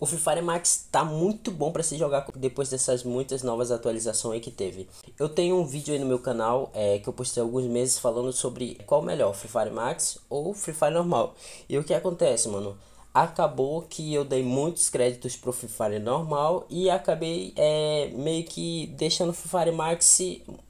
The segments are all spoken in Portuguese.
O Free Fire Max tá muito bom para se jogar depois dessas muitas novas atualizações aí que teve. Eu tenho um vídeo aí no meu canal é, que eu postei alguns meses falando sobre qual é melhor, Free Fire Max ou Free Fire normal. E o que acontece, mano? Acabou que eu dei muitos créditos pro Free Fire normal e acabei é, meio que deixando o Free Fire Max,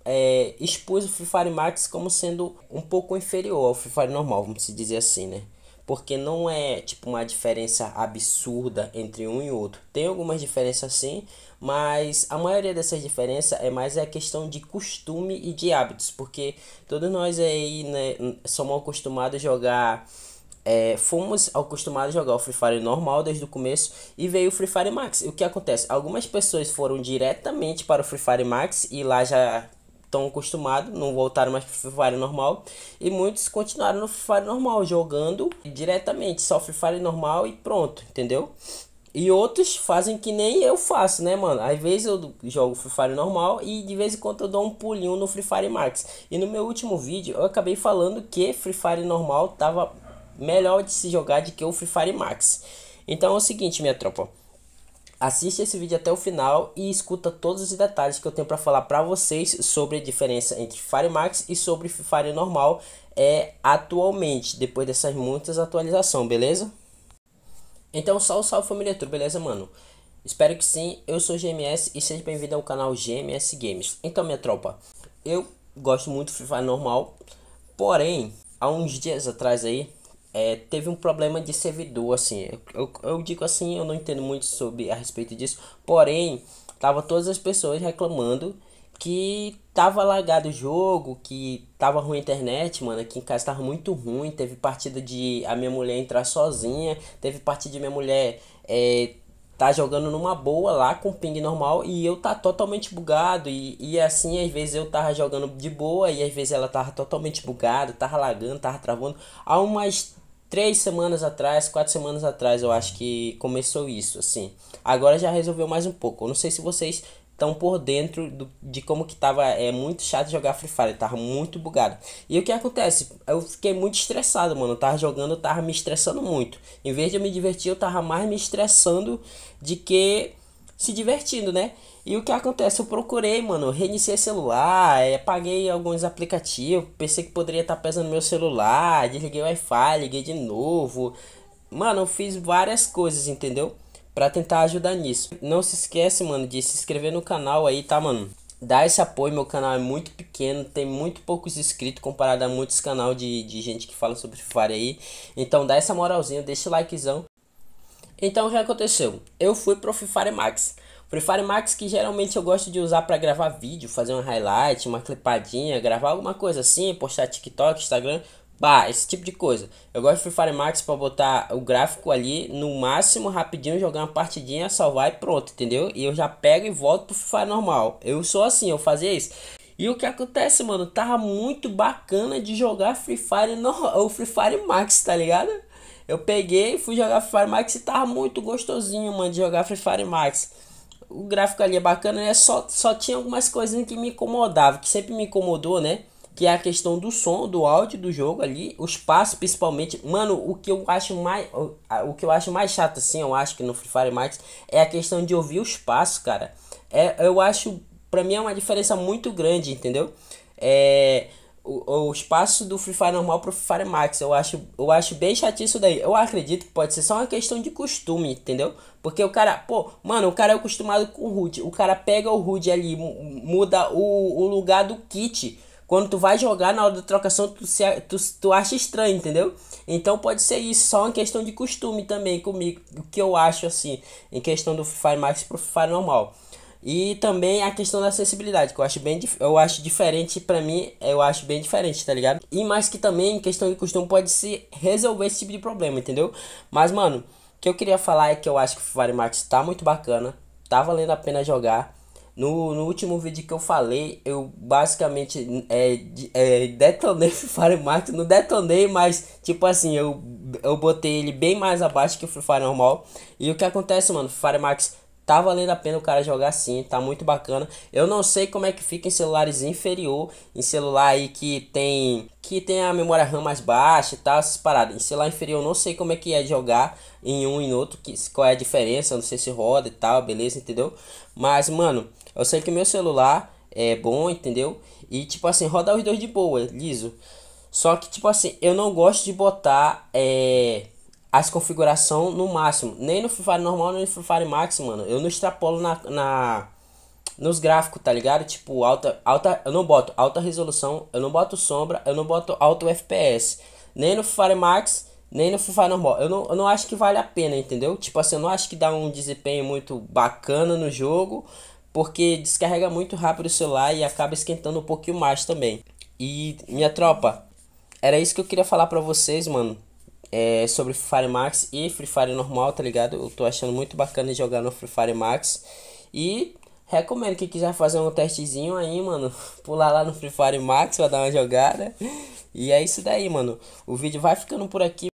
é, expus o Free Fire Max como sendo um pouco inferior ao Free Fire normal, vamos dizer assim, né? porque não é tipo uma diferença absurda entre um e outro. Tem algumas diferenças sim, mas a maioria dessas diferenças é mais a questão de costume e de hábitos, porque todos nós aí né, somos acostumados a jogar é, fomos acostumados a jogar o Free Fire normal desde o começo e veio o Free Fire Max. E o que acontece? Algumas pessoas foram diretamente para o Free Fire Max e lá já tão acostumados não voltaram mais para Free Fire normal. E muitos continuaram no Free Fire normal, jogando diretamente, só Free Fire normal e pronto, entendeu? E outros fazem que nem eu faço, né, mano? Às vezes eu jogo Free Fire normal e de vez em quando eu dou um pulinho no Free Fire Max. E no meu último vídeo eu acabei falando que Free Fire normal tava melhor de se jogar do que o Free Fire Max. Então é o seguinte, minha tropa. Assiste esse vídeo até o final e escuta todos os detalhes que eu tenho para falar para vocês sobre a diferença entre Fire Max e sobre Fire normal é atualmente, depois dessas muitas atualizações, beleza? Então, salve, salve família Tru, beleza, mano? Espero que sim, eu sou GMS e seja bem-vindo ao canal GMS Games. Então, minha tropa, eu gosto muito de Fire normal, porém, há uns dias atrás aí, é, teve um problema de servidor, assim. Eu, eu digo assim, eu não entendo muito sobre a respeito disso, porém, tava todas as pessoas reclamando que tava lagado o jogo, que tava ruim a internet, mano, aqui em casa tava muito ruim, teve partida de a minha mulher entrar sozinha, teve partida de minha mulher é, tá jogando numa boa lá com ping normal e eu tá totalmente bugado e, e assim às vezes eu tava jogando de boa e às vezes ela tava totalmente bugada, tava lagando, tava travando. Há umas três semanas atrás, quatro semanas atrás, eu acho que começou isso, assim. Agora já resolveu mais um pouco. Eu não sei se vocês estão por dentro do, de como que tava. É muito chato jogar Free Fire, tava muito bugado. E o que acontece? Eu fiquei muito estressado, mano. Eu tava jogando, eu tava me estressando muito. Em vez de eu me divertir, eu tava mais me estressando de que se divertindo, né? E o que acontece? Eu procurei, mano, reiniciei celular, é, apaguei alguns aplicativos, pensei que poderia estar tá pesando meu celular, desliguei o Wi-Fi, liguei de novo. Mano, eu fiz várias coisas, entendeu? Pra tentar ajudar nisso. Não se esquece, mano, de se inscrever no canal aí, tá, mano? Dá esse apoio, meu canal é muito pequeno, tem muito poucos inscritos comparado a muitos canal de, de gente que fala sobre Free Fire aí. Então dá essa moralzinha, deixa o likezão. Então o que aconteceu? Eu fui pro Free Fire Max. Free Fire Max que geralmente eu gosto de usar para gravar vídeo, fazer um highlight, uma clipadinha, gravar alguma coisa assim, postar TikTok, Instagram, bah, esse tipo de coisa. Eu gosto de Free Fire Max para botar o gráfico ali no máximo rapidinho, jogar uma partidinha, salvar e pronto, entendeu? E eu já pego e volto pro Free Fire normal. Eu sou assim, eu fazia isso. E o que acontece, mano, tava muito bacana de jogar Free Fire no, o Free Fire Max, tá ligado? Eu peguei e fui jogar Free Fire Max e tava muito gostosinho, mano, de jogar Free Fire Max. O gráfico ali é bacana, né? Só, só tinha algumas coisinhas que me incomodavam, que sempre me incomodou, né? Que é a questão do som, do áudio do jogo ali, o espaço principalmente. Mano, o que eu acho mais. O que eu acho mais chato, assim, eu acho que no Free Fire Max é a questão de ouvir o espaço, cara. É, eu acho. Pra mim é uma diferença muito grande, entendeu? É o, o espaço do Free Fire normal pro Free Fire Max. Eu acho, eu acho bem chato isso daí. Eu acredito que pode ser só uma questão de costume, entendeu? Porque o cara, pô, mano, o cara é acostumado com o HUD. O cara pega o HUD ali, muda o, o lugar do kit. Quando tu vai jogar na hora da trocação, tu, se, tu, tu acha estranho, entendeu? Então pode ser isso, só uma questão de costume também comigo. O que eu acho assim, em questão do Free Fire Max pro Free Fire normal. E também a questão da acessibilidade, que eu acho bem eu acho diferente para mim, eu acho bem diferente, tá ligado? E mais que também em questão de costume pode se resolver esse tipo de problema, entendeu? Mas mano, o que eu queria falar é que eu acho que o Fire tá muito bacana, tá valendo a pena jogar. No, no último vídeo que eu falei, eu basicamente é, é, detonei o Free Fire Não detonei, mas tipo assim, eu, eu botei ele bem mais abaixo que o Free Fire normal. E o que acontece, mano? O Fire tá valendo a pena o cara jogar sim, tá muito bacana. Eu não sei como é que fica em celulares inferior, em celular aí que tem que tem a memória RAM mais baixa e tal, essas paradas. Em celular inferior, não sei como é que é jogar em um e em outro, que, qual é a diferença, não sei se roda e tal, beleza, entendeu? Mas, mano, eu sei que meu celular é bom, entendeu? E, tipo assim, roda os dois de boa, liso. Só que, tipo assim, eu não gosto de botar, é as configurações no máximo. Nem no Free Fire normal, nem no Free Fire Max, mano. Eu não extrapolo na, na, nos gráficos, tá ligado? Tipo, alta, alta, eu não boto alta resolução, eu não boto sombra, eu não boto alto FPS. Nem no Free Fire Max, nem no Free normal. Eu não, eu não acho que vale a pena, entendeu? Tipo assim, eu não acho que dá um desempenho muito bacana no jogo, porque descarrega muito rápido o celular e acaba esquentando um pouquinho mais também. E minha tropa, era isso que eu queria falar pra vocês, mano é, sobre Free Fire Max e Free Fire normal, tá ligado? Eu tô achando muito bacana jogar no Free Fire Max. E recomendo que quiser fazer um testezinho aí, mano, pular lá no Free Fire Max pra dar uma jogada. E é isso daí, mano. O vídeo vai ficando por aqui.